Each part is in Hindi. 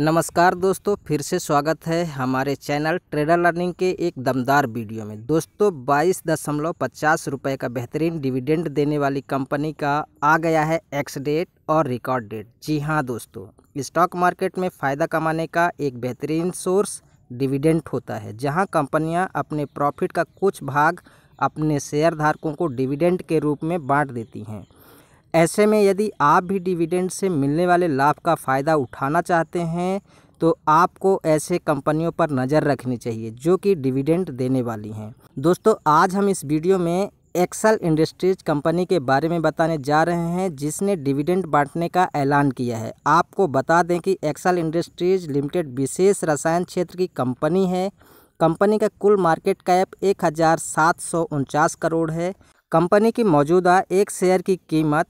नमस्कार दोस्तों फिर से स्वागत है हमारे चैनल ट्रेडर लर्निंग के एक दमदार वीडियो में दोस्तों बाईस दशमलव पचास रुपये का बेहतरीन डिविडेंड देने वाली कंपनी का आ गया है एक्स डेट और रिकॉर्ड डेट जी हाँ दोस्तों स्टॉक मार्केट में फ़ायदा कमाने का एक बेहतरीन सोर्स डिविडेंट होता है जहाँ कंपनियाँ अपने प्रॉफिट का कुछ भाग अपने शेयरधारकों को डिविडेंट के रूप में बाँट देती हैं ऐसे में यदि आप भी डिविडेंड से मिलने वाले लाभ का फ़ायदा उठाना चाहते हैं तो आपको ऐसे कंपनियों पर नज़र रखनी चाहिए जो कि डिविडेंड देने वाली हैं दोस्तों आज हम इस वीडियो में एक्सल इंडस्ट्रीज कंपनी के बारे में बताने जा रहे हैं जिसने डिविडेंड बांटने का ऐलान किया है आपको बता दें कि एक्सल इंडस्ट्रीज लिमिटेड विशेष रसायन क्षेत्र की कंपनी है कंपनी का कुल मार्केट कैप एक करोड़ है कंपनी की मौजूदा एक शेयर की कीमत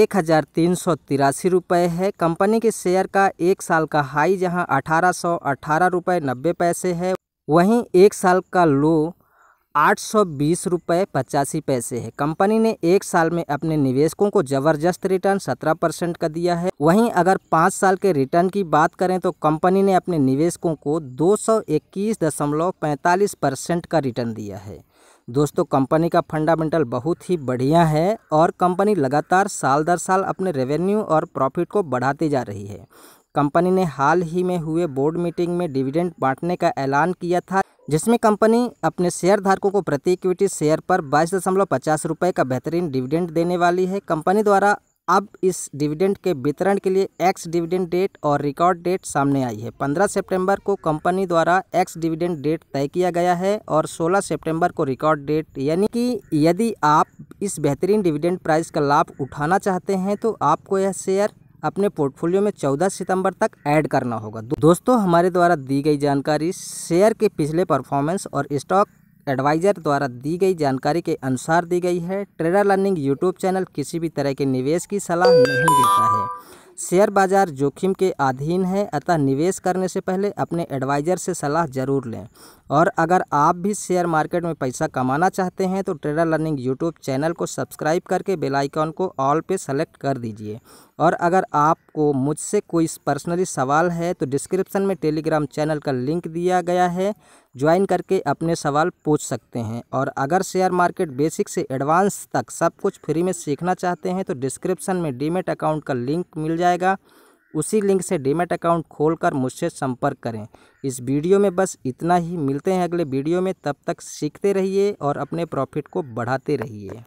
एक हज़ार तीन सौ तिरासी रुपये है कंपनी के शेयर का एक साल का हाई जहां अठारह सौ अठारह रुपये नब्बे पैसे है वहीं एक साल का लो आठ सौ बीस रुपये पचासी पैसे है कंपनी ने एक साल में अपने निवेशकों को ज़बरदस्त रिटर्न सत्रह परसेंट का दिया है वहीं अगर पाँच साल के रिटर्न की बात करें तो कंपनी ने अपने निवेशकों को दो सौ इक्कीस दशमलव पैंतालीस परसेंट का रिटर्न दिया है दोस्तों कंपनी का फंडामेंटल बहुत ही बढ़िया है और कंपनी लगातार साल दर साल अपने रेवेन्यू और प्रॉफिट को बढ़ाती जा रही है कंपनी ने हाल ही में हुए बोर्ड मीटिंग में डिविडेंड बांटने का ऐलान किया था जिसमें कंपनी अपने शेयर धारकों को प्रति इक्विटी शेयर पर बाईस दशमलव पचास रुपये का बेहतरीन डिविडेंड देने वाली है कंपनी द्वारा अब इस डिविडेंड के वितरण के लिए एक्स डिविडेंड डेट और रिकॉर्ड डेट सामने आई है 15 सितंबर को कंपनी द्वारा एक्स डिविडेंड डेट तय किया गया है और 16 सितंबर को रिकॉर्ड डेट यानी कि यदि आप इस बेहतरीन डिविडेंड प्राइस का लाभ उठाना चाहते हैं तो आपको यह शेयर अपने पोर्टफोलियो में 14 सितंबर तक ऐड करना होगा दोस्तों हमारे द्वारा दी गई जानकारी शेयर के पिछले परफॉर्मेंस और स्टॉक एडवाइज़र द्वारा दी गई जानकारी के अनुसार दी गई है ट्रेडर लर्निंग यूट्यूब चैनल किसी भी तरह के निवेश की सलाह नहीं देता है शेयर बाजार जोखिम के अधीन है अतः निवेश करने से पहले अपने एडवाइज़र से सलाह जरूर लें और अगर आप भी शेयर मार्केट में पैसा कमाना चाहते हैं तो ट्रेडर लर्निंग यूट्यूब चैनल को सब्सक्राइब करके बेल आइकन को ऑल पे सेलेक्ट कर दीजिए और अगर आपको मुझसे कोई पर्सनली सवाल है तो डिस्क्रिप्शन में टेलीग्राम चैनल का लिंक दिया गया है ज्वाइन करके अपने सवाल पूछ सकते हैं और अगर शेयर मार्केट बेसिक से एडवांस तक सब कुछ फ्री में सीखना चाहते हैं तो डिस्क्रिप्शन में डीमेट अकाउंट का लिंक मिल जाएगा उसी लिंक से डीमेट अकाउंट खोलकर मुझसे संपर्क करें इस वीडियो में बस इतना ही मिलते हैं अगले वीडियो में तब तक सीखते रहिए और अपने प्रॉफिट को बढ़ाते रहिए